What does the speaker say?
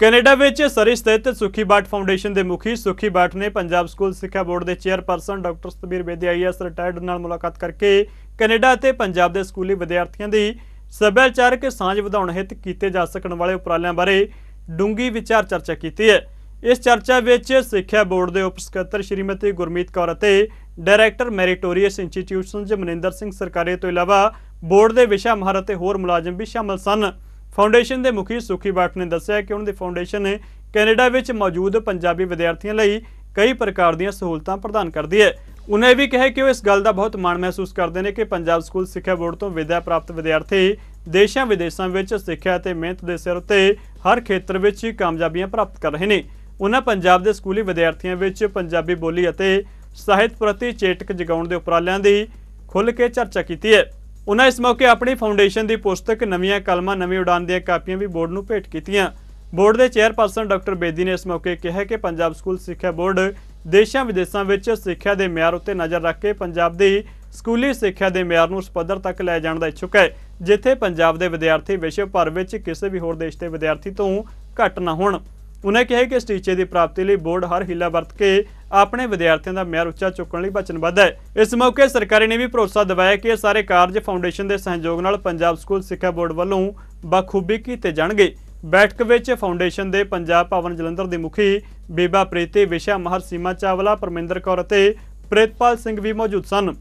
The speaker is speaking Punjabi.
ਕੈਨੇਡਾ ਵਿੱਚ ਸਰੀ ਸਥਿਤ ਸੁਖੀ ਬਾਟ ਫਾਊਂਡੇਸ਼ਨ ਦੇ ਮੁਖੀ ਸੁਖੀ ਬਾਟ ਨੇ ਪੰਜਾਬ ਸਕੂਲ ਸਿੱਖਿਆ ਬੋਰਡ ਦੇ chairperson doctor Satbir Bedi IAS retired ਨਾਲ ਮੁਲਾਕਾਤ ਕਰਕੇ ਕੈਨੇਡਾ ਅਤੇ ਪੰਜਾਬ ਦੇ ਸਕੂਲੀ ਵਿਦਿਆਰਥੀਆਂ ਦੀ ਸੱਭਿਆਚਾਰਕ ਸਾਂਝ ਵਧਾਉਣ ਹਿੱਤ ਕੀਤੇ ਜਾ ਸਕਣ ਵਾਲੇ ਉਪਰਾਲਿਆਂ ਬਾਰੇ ਡੂੰਗੀ ਵਿਚਾਰ ਚਰਚਾ ਕੀਤੀ ਹੈ ਇਸ ਚਰਚਾ ਵਿੱਚ ਸਿੱਖਿਆ ਬੋਰਡ ਦੇ ਉਪ ਸਕੱਤਰ ਸ਼੍ਰੀਮਤੀ ਗੁਰਮੀਤ ਕੌਰ ਅਤੇ director meritorious institution Jamninder Singh ਸਰਕਾਰੀ ਤੋਂ ਇਲਾਵਾ ਬੋਰਡ ਦੇ ਵਿਸ਼ਾ ਮਹਾਰਤ ਤੇ ਹੋਰ ਮੁਲਾਜ਼ਮ ਵੀ ਸ਼ਾਮਲ ਸਨ ਫਾਊਂਡੇਸ਼ਨ ਦੇ ਮੁਖੀ ਸੁਖੀ ਬਾਟ ਨੇ ਦੱਸਿਆ ਕਿ ਉਹਨਾਂ ਦੀ ਫਾਊਂਡੇਸ਼ਨ ਨੇ ਕੈਨੇਡਾ ਵਿੱਚ ਮੌਜੂਦ ਪੰਜਾਬੀ ਵਿਦਿਆਰਥੀਆਂ ਲਈ ਕਈ ਪ੍ਰਕਾਰ ਦੀਆਂ ਸਹੂਲਤਾਂ ਪ੍ਰਦਾਨ ਕਰਦੀ ਹੈ ਉਹਨੇ ਵੀ ਕਿਹਾ ਕਿ ਉਹ ਇਸ ਗੱਲ ਦਾ ਬਹੁਤ ਮਾਣ ਮਹਿਸੂਸ ਕਰਦੇ ਨੇ ਕਿ ਪੰਜਾਬ ਸਕੂਲ ਸਿੱਖਿਆ ਬੋਰਡ ਤੋਂ ਵਿਦਿਆ ਪ੍ਰਾਪਤ ਵਿਦਿਆਰਥੀ ਦੇਸ਼ਾਂ ਵਿਦੇਸ਼ਾਂ ਵਿੱਚ ਸਿੱਖਿਆ ਤੇ ਮਿਹਨਤ ਦੇ ਸਿਰ ਉੱਤੇ ਹਰ ਖੇਤਰ ਵਿੱਚ ਕਾਮਯਾਬੀਆਂ ਪ੍ਰਾਪਤ ਕਰ ਰਹੇ ਨੇ ਉਹਨਾਂ ਪੰਜਾਬ ਦੇ ਸਕੂਲੀ ਵਿਦਿਆਰਥੀਆਂ ਵਿੱਚ ਪੰਜਾਬੀ ਬੋਲੀ ਅਤੇ ਸਾਹਿਤ ਪ੍ਰਤੀ ਚੇਤਕ ਜਗਾਉਣ ਦੇ ਉਪਰਾਲਿਆਂ ਦੀ ਖੁੱਲ੍ਹ ਕੇ ਚਰਚਾ ਕੀਤੀ ਹੈ ਉਹਨਾਂ ਇਸ ਮੌਕੇ ਆਪਣੀ ਫਾਊਂਡੇਸ਼ਨ ਦੀ ਪੁਸਤਕ ਨਵੀਆਂ ਕਲਮਾਂ ਨਵੀਂ ਉਡਾਨ ਦੀਆਂ ਕਾਪੀਆਂ ਵੀ ਬੋਰਡ ਨੂੰ ਭੇਟ ਕੀਤੀਆਂ ਬੋਰਡ ਦੇ ਚੇਅਰਪਰਸਨ ਡਾਕਟਰ ਬੇਦੀ ਨੇ ਇਸ ਮੌਕੇ ਕਿਹਾ ਕਿ ਪੰਜਾਬ ਸਕੂਲ ਸਿੱਖਿਆ ਬੋਰਡ ਦੇਸ਼ਾਂ ਵਿਦੇਸ਼ਾਂ ਵਿੱਚ ਸਿੱਖਿਆ ਦੇ ਮਿਆਰ ਉੱਤੇ ਨਜ਼ਰ ਰੱਖ ਕੇ ਪੰਜਾਬ ਦੀ ਸਕੂਲੀ ਸਿੱਖਿਆ ਦੇ ਮਿਆਰ ਨੂੰ ਉਸ ਪੱਧਰ ਤੱਕ ਲੈ ਜਾਣ ਦਾ ਇੱਛੁਕ ਹੈ ਜਿੱਥੇ ਪੰਜਾਬ ਦੇ ਵਿਦਿਆਰਥੀ ਵਿਸ਼ਵ ਭਰ ਵਿੱਚ ਕਿਸੇ ਵੀ ਹੋਰ ਦੇਸ਼ ਦੇ ਵਿਦਿਆਰਥੀ ਤੋਂ ਘੱਟ ਨਾ ਹੋਣ ਉਹਨਾਂ ਕਿਹਾ ਕਿ ਸਟੀਚੇ ਦੀ ਪ੍ਰਾਪਤੀ ਲਈ ਬੋਰਡ ਹਰ ਹਿੱਲਾ ਵਰਤ ਕੇ ਆਪਣੇ ਵਿਦਿਆਰਥੀਆਂ ਦਾ ਮਿਆਰ ਉੱਚਾ ਚੁੱਕਣ ਲਈ ਵਚਨਬੱਧ ਹੈ ਇਸ ਮੌਕੇ ਸਰਕਾਰੀ ਨੇ ਵੀ ਭਰੋਸਾ ਦਿਵਾਇਆ ਕਿ ਇਹ ਸਾਰੇ ਕਾਰਜ ਫਾਊਂਡੇਸ਼ਨ ਦੇ ਸਹਿਯੋਗ ਨਾਲ ਪੰਜਾਬ ਸਕੂਲ ਸਿੱਖਿਆ ਬੋਰਡ ਵੱਲੋਂ ਬਖੂਬੀ ਕੀਤੇ ਜਾਣਗੇ ਬੈਠਕ ਵਿੱਚ ਫਾਊਂਡੇਸ਼ਨ ਦੇ ਪੰਜਾਬ ਭਵਨ ਜਲੰਧਰ ਦੇ ਮੁਖੀ ਬੇਬਾ ਪ੍ਰੀਤੀ ਵਿਸ਼ਾ ਮਹਰ ਸੀਮਾ ਚਾਵਲਾ ਪਰਮਿੰਦਰ ਕੌਰ ਅਤੇ ਪ੍ਰੇਤਪਾਲ ਸਿੰਘ ਵੀ ਮੌਜੂਦ ਸਨ